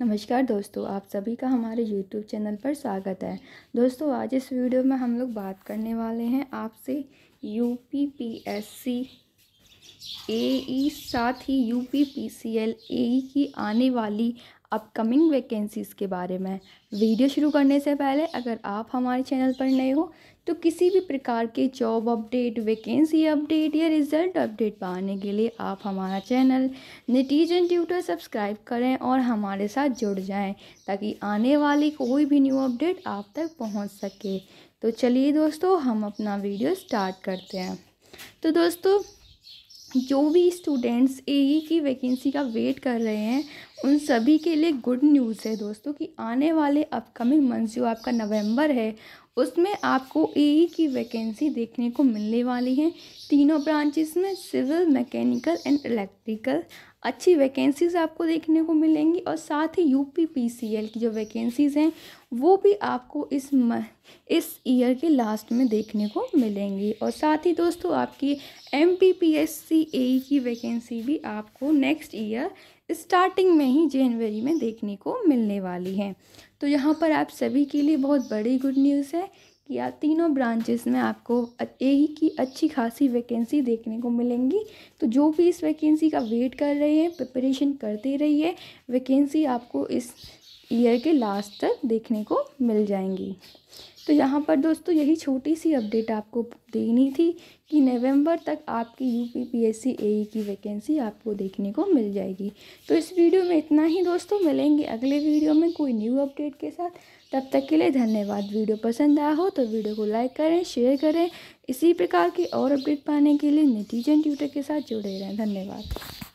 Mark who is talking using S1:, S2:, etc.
S1: नमस्कार दोस्तों आप सभी का हमारे YouTube चैनल पर स्वागत है दोस्तों आज इस वीडियो में हम लोग बात करने वाले हैं आपसे U P P S C A e, साथ ही U P P C L A E आने वाली अपकमिंग वैकेंसीज़ के बारे में वीडियो शुरू करने से पहले अगर आप हमारे चैनल पर नए हो तो किसी भी प्रकार के जॉब अपडेट वैकेंसी अपडेट या रिज़ल्ट अपडेट पाने के लिए आप हमारा चैनल नटीजन ट्यूटर सब्सक्राइब करें और हमारे साथ जुड़ जाएं ताकि आने वाली कोई भी न्यू अपडेट आप तक पहुंच सके तो चलिए दोस्तों हम अपना वीडियो स्टार्ट करते हैं तो दोस्तों जो भी स्टूडेंट्स ए e की वैकेंसी का वेट कर रहे हैं उन सभी के लिए गुड न्यूज़ है दोस्तों कि आने वाले अपकमिंग मंथ जो आपका नवंबर है उसमें आपको ए e की वैकेंसी देखने को मिलने वाली है तीनों ब्रांचेस में सिविल मैकेनिकल एंड इलेक्ट्रिकल अच्छी वैकेंसीज़ आपको देखने को मिलेंगी और साथ ही U P P C L की जो वैकेंसीज़ हैं वो भी आपको इस म, इस ईयर के लास्ट में देखने को मिलेंगी और साथ ही दोस्तों आपकी M P P S C A की वैकेंसी भी आपको नेक्स्ट ईयर स्टार्टिंग में ही जनवरी में देखने को मिलने वाली है तो यहाँ पर आप सभी के लिए बहुत बड़ी गुड न्यूज़ है या तीनों ब्रांचेस में आपको एक ही की अच्छी खासी वैकेंसी देखने को मिलेंगी तो जो भी इस वैकेंसी का वेट कर रहे हैं प्रिपरेशन करते रहिए वैकेंसी आपको इस ईयर के लास्ट तक देखने को मिल जाएंगी तो यहाँ पर दोस्तों यही छोटी सी अपडेट आपको देनी थी कि नवंबर तक आपकी U P P S C A की वैकेंसी आपको देखने को मिल जाएगी तो इस वीडियो में इतना ही दोस्तों मिलेंगे अगले वीडियो में कोई न्यू अपडेट के साथ तब तक के लिए धन्यवाद वीडियो पसंद आया हो तो वीडियो को लाइक करें शेयर करें इसी प्रकार की और अपडेट पाने के लिए नतीजन ट्यूटर के साथ जुड़े रहें धन्यवाद